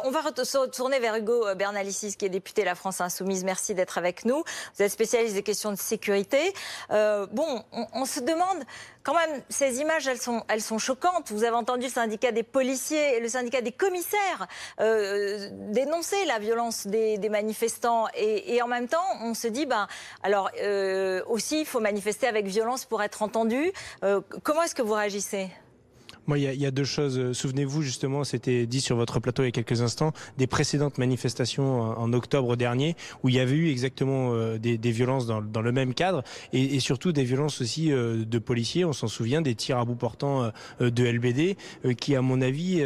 On va se retourner vers Hugo euh, Bernalicis, qui est député de la France Insoumise. Merci d'être avec nous. Vous êtes spécialiste des questions de sécurité. Euh, bon, on, se demande quand même, ces images, elles sont, elles sont choquantes. Vous avez entendu le syndicat des policiers et le syndicat des commissaires euh, dénoncer la violence des, manifestants. Et, en même temps, on se dit, ben, alors aussi, il faut manifester avec violence pour être entendu. comment est-ce que vous réagissez moi, il y, a deux choses. Souvenez-vous, justement, c'était dit sur votre plateau il y a quelques instants, des précédentes manifestations en octobre dernier, où il y avait eu exactement euh, des, des violences dans, le même cadre, et, et, surtout des violences aussi euh, de policiers. On s'en souvient des tirs à bout portant euh, de LBD, qui, à mon avis,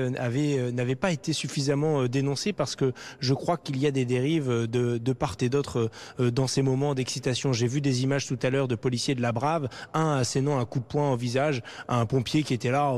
n'avaient pas été suffisamment dénoncés, parce que je crois qu'il y a des dérives de, part et d'autre dans ces moments d'excitation. J'ai vu des images tout à l'heure de policiers de la Brave, un assénant un coup de poing au visage à un pompier qui était là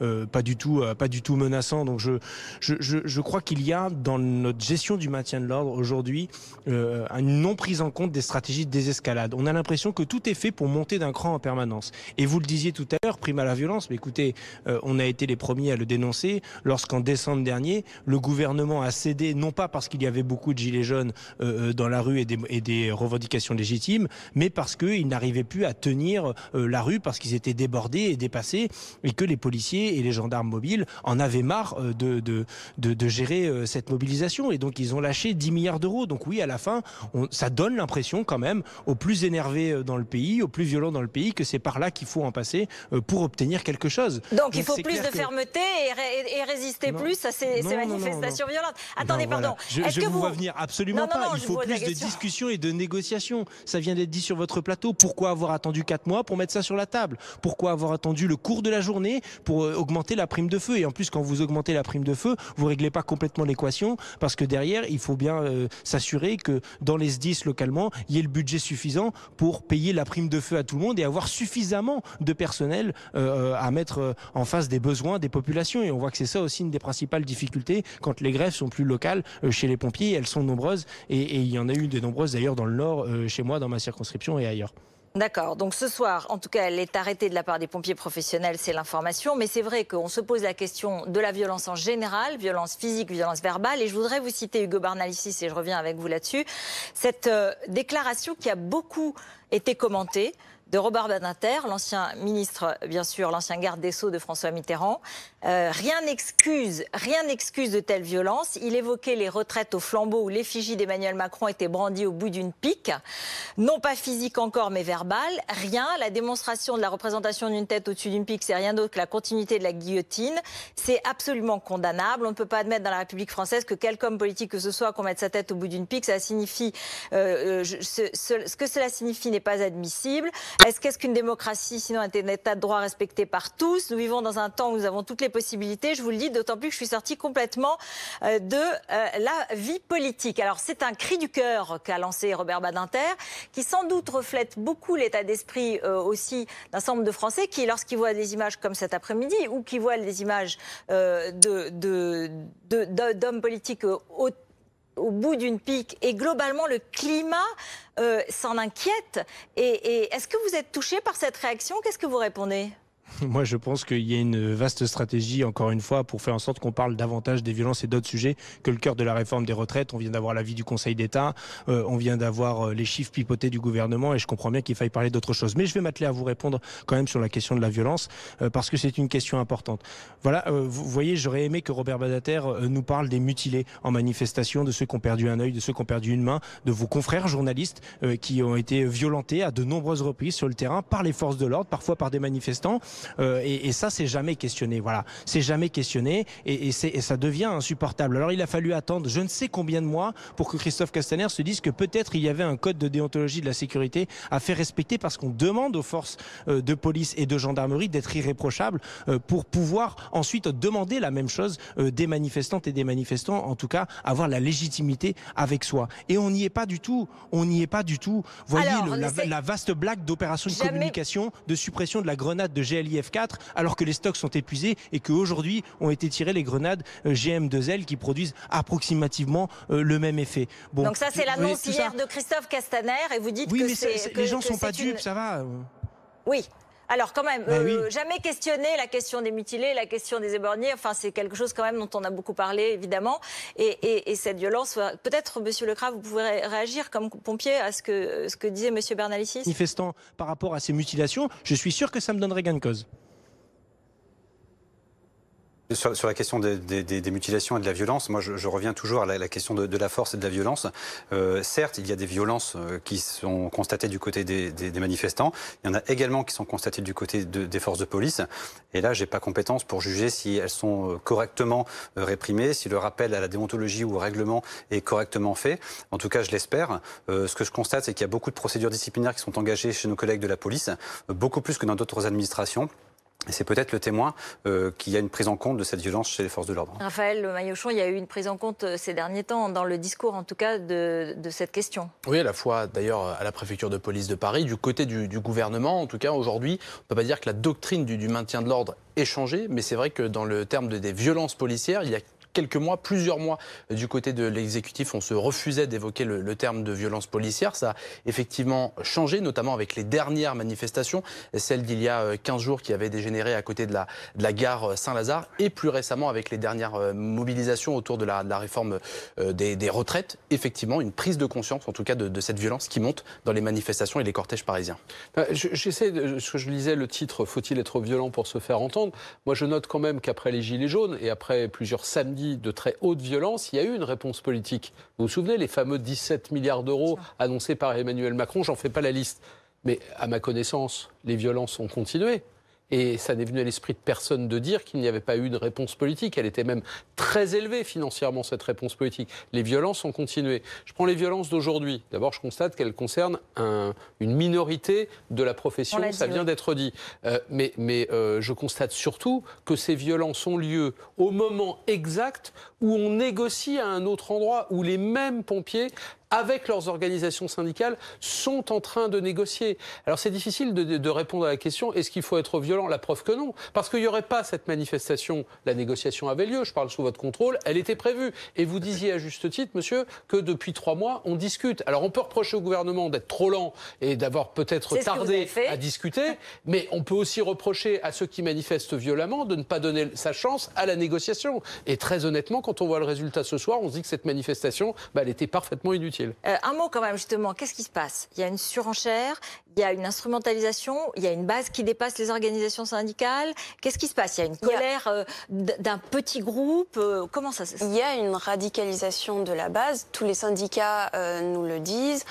euh, pas du tout, euh, pas du tout menaçant. Donc je, je, je, crois qu'il y a dans notre gestion du maintien de l'ordre aujourd'hui euh, une non prise en compte des stratégies de désescalade. On a l'impression que tout est fait pour monter d'un cran en permanence. Et vous le disiez tout à l'heure, prime à la violence. Mais écoutez, on a été les premiers à le dénoncer lorsqu'en décembre dernier, le gouvernement a cédé, non pas parce qu'il y avait beaucoup de gilets jaunes dans la rue et des, et des revendications légitimes, mais parce qu'ils n'arrivaient plus à tenir la rue parce qu'ils étaient débordés et dépassés et que les policiers et les gendarmes mobiles en avaient marre euh, de, de, gérer euh, cette mobilisation. Et donc, ils ont lâché 10 milliards d'euros. Donc oui, à la fin, ça donne l'impression quand même aux plus énervés euh, dans le pays, aux plus violents dans le pays, que c'est par là qu'il faut en passer pour obtenir quelque chose. Donc, il faut plus de fermeté et, résister plus à ces, manifestations violentes. Attendez, pardon. Je, ne vous, vous... vois venir absolument pas. il faut plus de discussion et de négociation. Ça vient d'être dit sur votre plateau. Pourquoi avoir attendu 4 mois pour mettre ça sur la table Pourquoi avoir attendu le cours de la journée pour euh, augmenter la prime de feu. Et en plus, quand vous augmentez la prime de feu, vous ne réglez pas complètement l'équation parce que derrière, il faut bien euh, s'assurer que dans les SDIS localement, il y ait le budget suffisant pour payer la prime de feu à tout le monde et avoir suffisamment de personnel euh, à mettre en face des besoins des populations. Et on voit que c'est ça aussi une des principales difficultés quand les grèves sont plus locales chez les pompiers. Elles sont nombreuses et, et, il y en a eu de nombreuses d'ailleurs dans le Nord, chez moi, dans ma circonscription et ailleurs. D'accord. Donc ce soir, en tout cas, elle est arrêtée de la part des pompiers professionnels, c'est l'information. Mais c'est vrai qu'on se pose la question de la violence en général, violence physique, violence verbale. Et je voudrais vous citer Hugo Barnalicis, et je reviens avec vous là-dessus. Cette euh, déclaration qui a beaucoup été commentée, de Robert Badinter, l'ancien ministre, bien sûr, l'ancien garde des Sceaux de François Mitterrand. Euh, rien n'excuse, rien n'excuse de telles violences. Il évoquait les retraites au flambeau où l'effigie d'Emmanuel Macron était brandie au bout d'une pique. Non pas physique encore, mais verbale. Rien. La démonstration de la représentation d'une tête au-dessus d'une pique, c'est rien d'autre que la continuité de la guillotine. C'est absolument condamnable. On ne peut pas admettre dans la République française que quel homme politique que ce soit qu'on mette sa tête au bout d'une pique, ça signifie, euh, euh, ce, ce que cela signifie n'est pas admissible. Est-ce qu'est-ce qu'une démocratie sinon un état de droit respecté par tous Nous vivons dans un temps où nous avons toutes les possibilités, je vous le dis, d'autant plus que je suis sortie complètement euh, de euh, la vie politique. Alors c'est un cri du cœur qu'a lancé Robert Badinter, qui sans doute reflète beaucoup l'état d'esprit euh, aussi d'un nombre de Français qui, lorsqu'ils voient des images comme cet après-midi ou qui voient des images d'hommes politiques hauts, au bout d'une pique. Et globalement, le climat euh, s'en inquiète. et est-ce que vous êtes touché par cette réaction Qu'est-ce que vous répondez Moi, je pense qu'il y a une vaste stratégie, encore une fois, pour faire en sorte qu'on parle davantage des violences et d'autres sujets que le cœur de la réforme des retraites. On vient d'avoir l'avis du Conseil d'État, euh, on vient d'avoir euh, les chiffres pipotés du gouvernement, et je comprends bien qu'il faille parler d'autre chose. Mais je vais m'atteler à vous répondre quand même sur la question de la violence, euh, parce que c'est une question importante. Voilà, vous voyez, j'aurais aimé que Robert Badater nous parle des mutilés en manifestation, de ceux qui ont perdu un œil, de ceux qui ont perdu une main, de vos confrères journalistes qui ont été violentés à de nombreuses reprises sur le terrain par les forces de l'ordre, parfois par des manifestants. Euh, et, ça, c'est jamais questionné. Voilà, c'est jamais questionné, et, ça devient insupportable. Alors, il a fallu attendre, je ne sais combien de mois, pour que Christophe Castaner se dise que peut-être il y avait un code de déontologie de la sécurité à faire respecter, parce qu'on demande aux forces euh, de police et de gendarmerie d'être irréprochables euh, pour pouvoir ensuite demander la même chose des manifestantes et des manifestants, en tout cas avoir la légitimité avec soi. Et on n'y est pas du tout. On n'y est pas du tout. Voyez la, vaste blague d'opération de communication, de suppression de la grenade de GLI 4 alors que les stocks sont épuisés et qu'aujourd'hui ont été tirées les grenades euh, GM2L qui produisent approximativement euh, le même effet. Bon, Donc ça c'est euh, l'annonce hier de Christophe Castaner et vous dites que les gens sont pas dupes, ça va. Oui, alors quand même, bah euh, jamais questionner la question des mutilés, la question des éborgnés. Enfin, c'est quelque chose quand même dont on a beaucoup parlé, évidemment. Et, cette violence, euh, peut-être, Monsieur Lecra, vous pouvez réagir comme pompier à ce que, ce que disait M. Bernalicis. Manifestant par rapport à ces mutilations, je suis sûr que ça me donnerait gain de cause. Sur, la question des, mutilations et de la violence, moi je, reviens toujours à la, question de, la force et de la violence. Euh, certes, il y a des violences euh, qui sont constatées du côté des, manifestants, il y en a également qui sont constatées du côté des forces de police. Et là, je n'ai pas compétence pour juger si elles sont euh, correctement euh, réprimées, si le rappel à la déontologie ou au règlement est correctement fait. En tout cas, je l'espère. ce que je constate, c'est qu'il y a beaucoup de procédures disciplinaires qui sont engagées chez nos collègues de la police, beaucoup plus que dans d'autres administrations c'est peut-être le témoin euh, qu'il y a une prise en compte de cette violence chez les forces de l'ordre. Raphaël Maillochon, il y a eu une prise en compte euh, ces derniers temps, dans le discours en tout cas, de, cette question. Oui, à la fois d'ailleurs à la préfecture de police de Paris, du côté du, gouvernement, en tout cas aujourd'hui, on ne peut pas dire que la doctrine du, maintien de l'ordre est changée, mais c'est vrai que dans le terme des violences policières, il y a quelques mois, plusieurs mois euh, du côté de l'exécutif, on se refusait d'évoquer le, terme de violence policière. Ça a effectivement changé, notamment avec les dernières manifestations, celles d'il y a 15 euh, jours qui avait dégénéré à côté de la, la gare euh, Saint-Lazare et plus récemment avec les dernières mobilisations autour de la, réforme des, retraites. Effectivement, une prise de conscience, en tout cas, de, cette violence qui monte dans les manifestations et les cortèges parisiens. Bah, j'essaie, ce que je lisais, le titre Faut-il être violent pour se faire entendre Moi, je note quand même qu'après les Gilets jaunes et après plusieurs samedis de très haute violence, il y a eu une réponse politique. Vous vous souvenez, les fameux 17 milliards d'euros annoncés par Emmanuel Macron, j'en fais pas la liste. Mais à ma connaissance, les violences ont continué. Et ça n'est venu à l'esprit de personne de dire qu'il n'y avait pas eu de réponse politique. Elle était même très élevée financièrement, cette réponse politique. Les violences ont continué. Je prends les violences d'aujourd'hui. D'abord, je constate qu'elles concernent une minorité de la profession. Ça vient d'être dit. Euh, mais, mais euh, je constate surtout que ces violences ont lieu au moment exact où on négocie à un autre endroit, où les mêmes pompiers avec leurs organisations syndicales, sont en train de négocier. Alors c'est difficile de, de, répondre à la question, est-ce qu'il faut être violent La preuve que non. Parce qu'il n'y aurait pas cette manifestation, la négociation avait lieu, je parle sous votre contrôle, elle était prévue. Et vous disiez à juste titre, monsieur, que depuis trois mois, on discute. Alors on peut reprocher au gouvernement d'être trop lent et d'avoir peut-être tardé à discuter, mais on peut aussi reprocher à ceux qui manifestent violemment de ne pas donner sa chance à la négociation. Et très honnêtement, quand on voit le résultat ce soir, on se dit que cette manifestation, bah, elle était parfaitement inutile. Euh, un mot quand même justement, qu'est-ce qui se passe Il y a une surenchère, il y a une instrumentalisation, il y a une base qui dépasse les organisations syndicales. Qu'est-ce qui se passe Il y a une colère euh, d'un petit groupe euh, Comment ça se passe Il y a une radicalisation de la base. Tous les syndicats euh, nous le disent.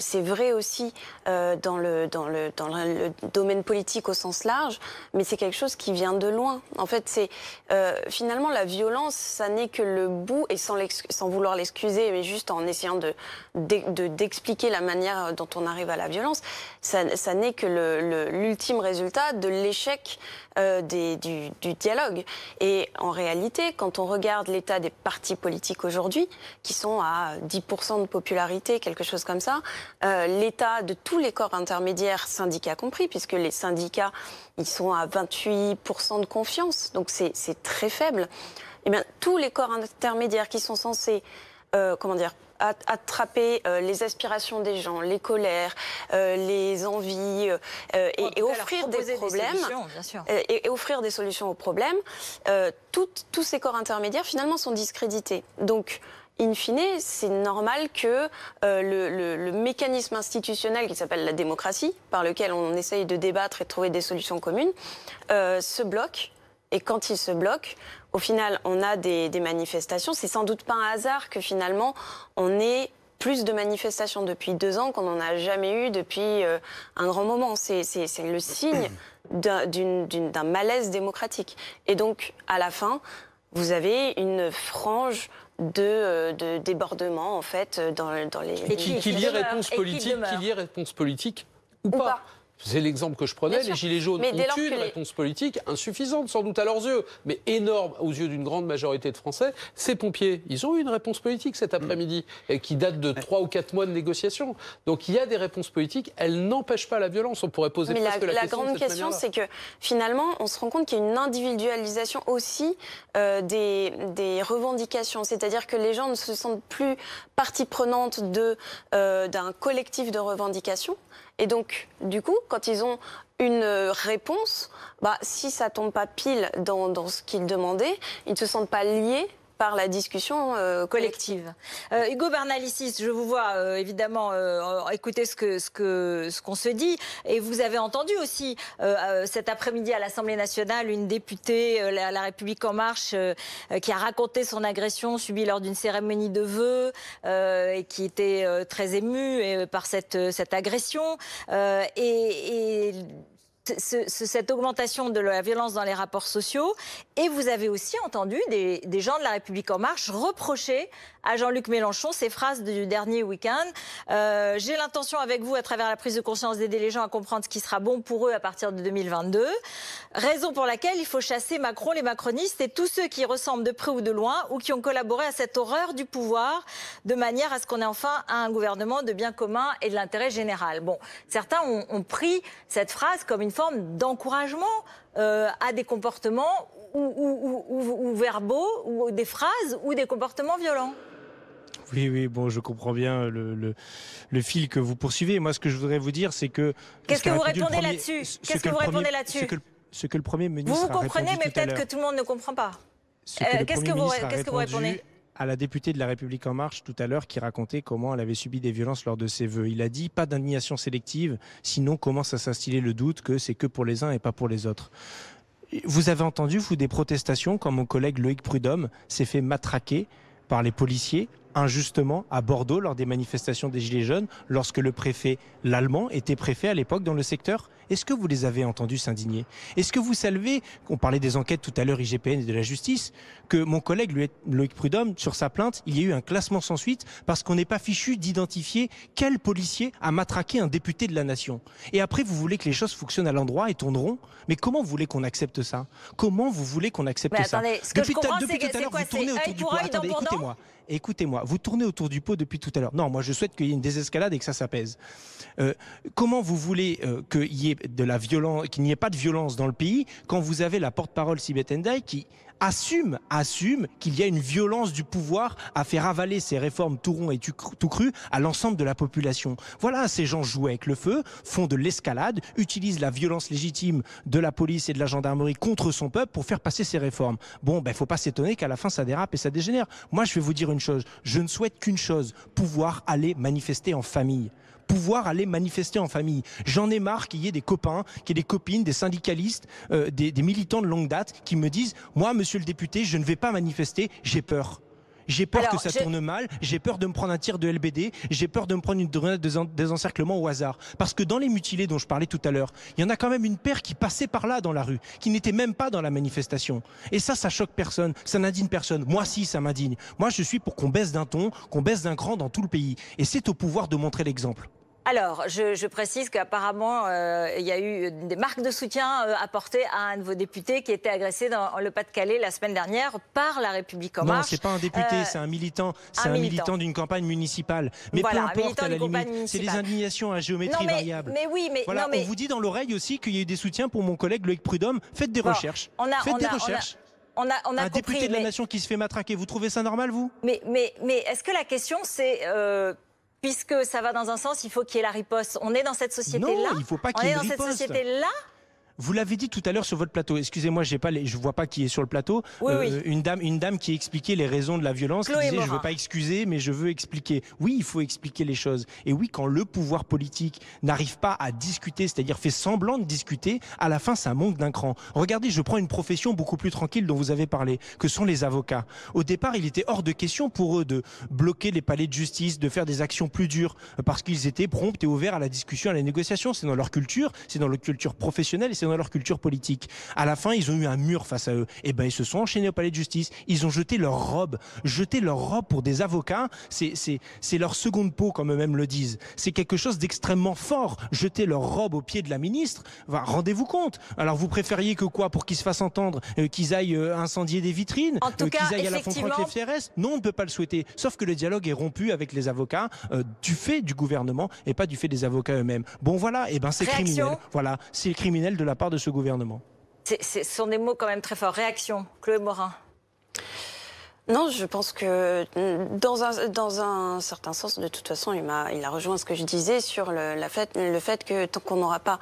c'est vrai aussi dans, le, dans, le, dans le domaine politique au sens large, mais c'est quelque chose qui vient de loin. En fait, c'est finalement la violence, ça n'est que le bout, et sans, sans vouloir l'excuser, mais juste en essayant d'expliquer de, d'expliquer la manière dont on arrive à la violence ça, n'est que l'ultime résultat de l'échec euh, du, dialogue. Et en réalité, quand on regarde l'état des partis politiques aujourd'hui, qui sont à 10% de popularité, quelque chose comme ça, euh, l'état de tous les corps intermédiaires, syndicats compris, puisque les syndicats, ils sont à 28% de confiance, donc c'est très faible. Eh bien, tous les corps intermédiaires qui sont censés, euh, comment dire, attraper euh, les aspirations des gens, les colères, euh, les envies, euh, et, offrir des problèmes, et, offrir des solutions aux problèmes, tous ces corps intermédiaires finalement sont discrédités. Donc, in fine, c'est normal que le, mécanisme institutionnel qui s'appelle la démocratie, par lequel on essaye de débattre et de trouver des solutions communes, se bloque. Et quand il se bloque, au final, on a des, manifestations. C'est sans doute pas un hasard que finalement, on ait plus de manifestations depuis deux ans qu'on n'en a jamais eu depuis euh, un grand moment. C'est le signe d'un malaise démocratique. Et donc, à la fin, vous avez une frange de, euh, débordement, en fait, euh, dans, les... Et qu'il y réponse politique, y réponse politique ou, pas. C'est l'exemple que je prenais. Les Gilets jaunes ont une réponse politique insuffisante, sans doute à leurs yeux, mais énorme aux yeux d'une grande majorité de Français. Ces pompiers, ils ont eu une réponse politique cet après-midi, mm. qui date de trois ou quatre mois de négociation. Donc il y a des réponses politiques. Elles n'empêchent pas la violence. On pourrait poser la, grande question, c'est que finalement, on se rend compte qu'il y a une individualisation aussi euh, des, revendications. C'est-à-dire que les gens ne se sentent plus partie prenante euh, d'un collectif de revendications. Et donc, du coup, quand ils ont une euh, réponse, bah, si ça tombe pas pile dans, dans ce qu'ils demandaient, ils ne se sentent pas liés par la discussion euh, collective. Euh, Hugo Bernalicis, je vous vois euh, évidemment écouter ce que ce que ce qu'on se dit et vous avez entendu aussi cet après-midi à l'Assemblée nationale une députée à la, République en marche qui a raconté son agression subie lors d'une cérémonie de vœux et qui était très émue par cette cette agression et, et cette augmentation de la violence dans les rapports sociaux. Et vous avez aussi entendu des, gens de la République en marche reprocher à Jean-Luc Mélenchon ces phrases du dernier week-end. Euh, j'ai l'intention avec vous, à travers la prise de conscience, d'aider les gens à comprendre ce qui sera bon pour eux à partir de 2022. Raison pour laquelle il faut chasser Macron, les macronistes et tous ceux qui ressemblent de près ou de loin ou qui ont collaboré à cette horreur du pouvoir de manière à ce qu'on ait enfin un gouvernement de bien commun et de l'intérêt général. Bon, certains ont, ont pris cette phrase comme une forme d'encouragement euh, à des comportements ou, ou, ou, verbaux, ou des phrases, ou des comportements violents. Oui, oui, bon, je comprends bien le, fil que vous poursuivez. Moi, ce que je voudrais vous dire, c'est que... Qu'est-ce que vous répondez là-dessus Qu'est-ce que, vous répondez là-dessus ce que le Premier ministre Vous vous comprenez, mais peut-être que tout le monde ne comprend pas. Euh, qu'est-ce que que vous répondez à la députée de La République En Marche tout à l'heure qui racontait comment elle avait subi des violences lors de ses voeux. Il a dit pas d'indignation sélective, sinon commence à s'instiller le doute que c'est que pour les uns et pas pour les autres. Vous avez entendu, vous, des protestations quand mon collègue Loïc Prudhomme s'est fait matraquer par les policiers injustement à Bordeaux lors des manifestations des Gilets jaunes, lorsque le préfet l'allemand était préfet à l'époque dans le secteur est-ce que vous les avez entendus s'indigner Est-ce que vous savez, on parlait des enquêtes tout à l'heure IGPN et de la justice, que mon collègue Loïc Prudhomme, sur sa plainte, il y a eu un classement sans suite parce qu'on n'est pas fichu d'identifier quel policier a matraqué un député de la nation. Et après, vous voulez que les choses fonctionnent à l'endroit et tourneront Mais comment vous voulez qu'on accepte ça Comment vous voulez qu'on accepte ça Depuis, tout à l'heure, vous tournez autour du pot. écoutez-moi. écoutez vous tournez autour du pot depuis tout à l'heure. Non, moi je souhaite qu'il y ait une désescalade et que ça s'apaise. Euh, comment vous voulez euh, qu'il y ait de la violence, qu'il n'y ait pas de violence dans le pays, quand vous avez la porte-parole Sibetendai qui assume, assume qu'il y a une violence du pouvoir à faire avaler ces réformes tout rond et tout cru à l'ensemble de la population. Voilà, ces gens jouent avec le feu, font de l'escalade, utilisent la violence légitime de la police et de la gendarmerie contre son peuple pour faire passer ces réformes. Bon, ben faut pas s'étonner qu'à la fin ça dérape et ça dégénère. Moi, je vais vous dire une chose, je ne souhaite qu'une chose, pouvoir aller manifester en famille pouvoir aller manifester en famille. J'en ai marre qu'il y ait des copains, qu'il y ait des copines, des syndicalistes, euh, des, militants de longue date qui me disent, moi, monsieur le député, je ne vais pas manifester, j'ai peur. J'ai peur que ça tourne mal, j'ai peur de me prendre un tir de LBD, j'ai peur de me prendre une grenade des encerclements au hasard. Parce que dans les mutilés dont je parlais tout à l'heure, il y en a quand même une paire qui passait par là dans la rue, qui n'était même pas dans la manifestation. Et ça, ça choque personne, ça n'indigne personne. Moi, si, ça m'indigne. Moi, je suis pour qu'on baisse d'un ton, qu'on baisse d'un cran dans tout le pays. Et c'est au pouvoir de montrer l'exemple. Alors, je, précise qu'apparemment, euh, il y a eu des marques de soutien euh, apportées à un de vos députés qui était agressé dans le Pas-de-Calais la semaine dernière par La République en Marche. Non, c'est pas un député, euh, c'est un militant. C'est un, militant, d'une campagne municipale. Mais peu importe, à la limite, c'est des indignations à géométrie variable. Mais oui, mais, on vous dit dans l'oreille aussi qu'il y a eu des soutiens pour mon collègue Loïc Prudhomme. Faites des recherches. On a, recherches. On On a, un député de la nation qui se fait matraquer, vous trouvez ça normal, vous Mais, mais, mais est-ce que la question, c'est puisque ça va dans un sens, il faut qu'il y ait la riposte. On est dans cette société-là. Non, il faut pas qu'il y ait On est dans cette société-là vous l'avez dit tout à l'heure sur votre plateau. Excusez-moi, j'ai pas, je vois pas qui est sur le plateau. Euh, une dame, une dame qui expliquait les raisons de la violence. qui disait, je je veux pas excuser, mais je veux expliquer. Oui, il faut expliquer les choses. Et oui, quand le pouvoir politique n'arrive pas à discuter, c'est-à-dire fait semblant de discuter, à la fin, ça manque d'un cran. Regardez, je prends une profession beaucoup plus tranquille dont vous avez parlé, que sont les avocats. Au départ, il était hors de question pour eux de bloquer les palais de justice, de faire des actions plus dures, parce qu'ils étaient prompts et ouverts à la discussion, à la négociation. C'est dans leur culture, c'est dans leur culture professionnelle. Et dans leur culture politique. À la fin, ils ont eu un mur face à eux. Et eh ben, ils se sont enchaînés au palais de justice. Ils ont jeté leur robe. Jeter leur robe pour des avocats, c'est leur seconde peau, comme eux-mêmes le disent. C'est quelque chose d'extrêmement fort. Jeter leur robe au pied de la ministre, rendez-vous compte. Alors, vous préfériez que quoi pour qu'ils se fassent entendre euh, Qu'ils aillent euh, incendier des vitrines euh, Qu'ils aillent à la FRS Non, on ne peut pas le souhaiter. Sauf que le dialogue est rompu avec les avocats du fait du gouvernement et pas du fait des avocats eux-mêmes. Bon, voilà, et eh ben c'est criminel. Voilà, c'est criminel de la part de ce gouvernement. ce sont des mots quand même très forts. Réaction, Chloé Morin. Non, je pense que mm, dans un, dans un certain sens, de toute façon, il a, il a rejoint ce que je disais sur le, la fait, le fait que tant qu'on n'aura pas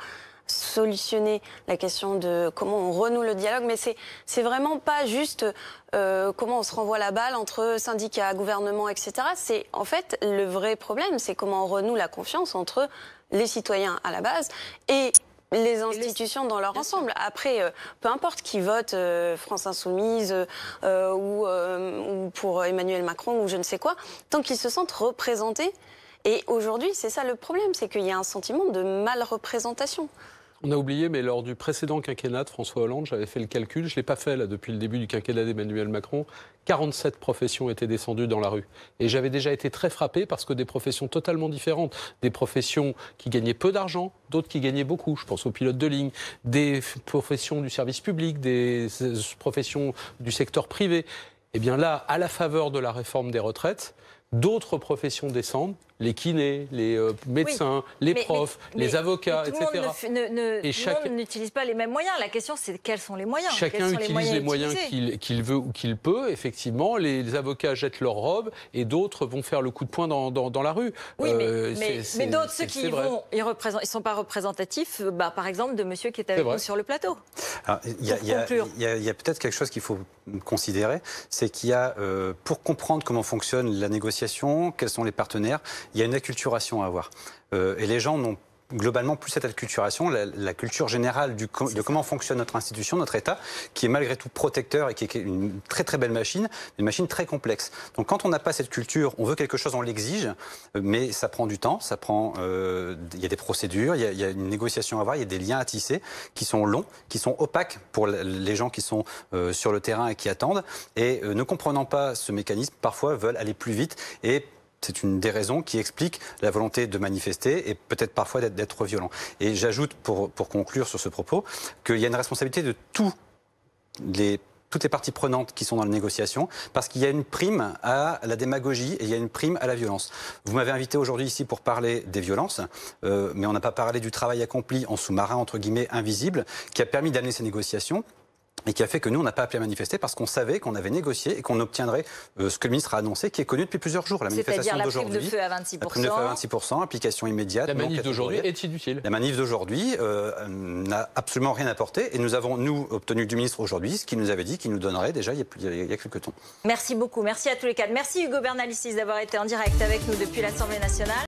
solutionné la question de comment on renoue le dialogue, mais c'est c'est vraiment pas juste euh, comment on se renvoie la balle entre syndicats, gouvernement, etc. C'est en fait le vrai problème, c'est comment on renoue la confiance entre les citoyens à la base et les institutions dans leur ensemble. Après, euh, peu importe qui vote, euh, France Insoumise euh, ou, ou, pour Emmanuel Macron ou je ne sais quoi, tant qu'ils se sentent représentés. Et aujourd'hui, c'est ça le problème, c'est qu'il y a un sentiment de mal représentation. On a oublié, mais lors du précédent quinquennat de François Hollande, j'avais fait le calcul, je ne l'ai pas fait là depuis le début du quinquennat d'Emmanuel Macron, 47 professions étaient descendues dans la rue. Et j'avais déjà été très frappé parce que des professions totalement différentes, des professions qui gagnaient peu d'argent, d'autres qui gagnaient beaucoup, je pense aux pilotes de ligne, des professions du service public, des professions du secteur privé. Eh bien là, à la faveur de la réforme des retraites, d'autres professions descendent, les kinés, les euh, médecins, les profs, les avocats, etc. tout Le monde n'utilise pas les mêmes moyens. La question, c'est quels sont les moyens Chacun utilise les moyens, qu'il veut ou qu'il peut. Effectivement, les, avocats jettent leur robe et d'autres vont faire le coup de poing dans, la rue. Euh, mais, d'autres, ceux qui vont, ils ne sont pas représentatifs, euh, bah, par exemple, de monsieur qui est avec nous sur le plateau. Il y a, peut-être quelque chose qu'il faut considérer, c'est qu'il y a, pour comprendre comment fonctionne la négociation, quels sont les partenaires, il y a une acculturation à avoir. Euh, et les gens n'ont globalement plus cette acculturation, la, culture générale du de comment fonctionne notre institution, notre État, qui est malgré tout protecteur et qui est une très très belle machine, une machine très complexe. Donc quand on n'a pas cette culture, on veut quelque chose, on l'exige, euh, mais ça prend du temps, ça prend, euh, il y a des procédures, il y, a une négociation à avoir, il y a des liens à tisser qui sont longs, qui sont opaques pour les gens qui sont sur le terrain et qui attendent, et ne comprenant pas ce mécanisme, parfois veulent aller plus vite et c'est une des raisons qui explique la volonté de manifester et peut-être parfois d'être violent. Et j'ajoute, pour, conclure sur ce propos, qu'il y a une responsabilité de tous toutes les parties prenantes qui sont dans la négociation, parce qu'il y a une prime à la démagogie et il y a une prime à la violence. Vous m'avez invité aujourd'hui ici pour parler des violences, euh, mais on n'a pas parlé du travail accompli en sous-marin, entre guillemets, invisible, qui a permis d'amener ces négociations et qui a fait que nous, on n'a pas appelé à manifester parce qu'on savait qu'on avait négocié et qu'on obtiendrait euh, ce que le ministre a annoncé, qui est connu depuis plusieurs jours. La manifestation d'aujourd'hui. La prime de feu à 26%. de feu à 26%, application immédiate. La manif d'aujourd'hui est inutile. La manif d'aujourd'hui euh, n'a absolument rien apporté et nous avons, nous, obtenu du ministre aujourd'hui ce qu'il nous avait dit qu'il nous donnerait déjà il y, a, il y, a, quelques temps. Merci beaucoup. Merci à tous les quatre. Merci Hugo Bernalicis d'avoir été en direct avec nous depuis l'Assemblée nationale.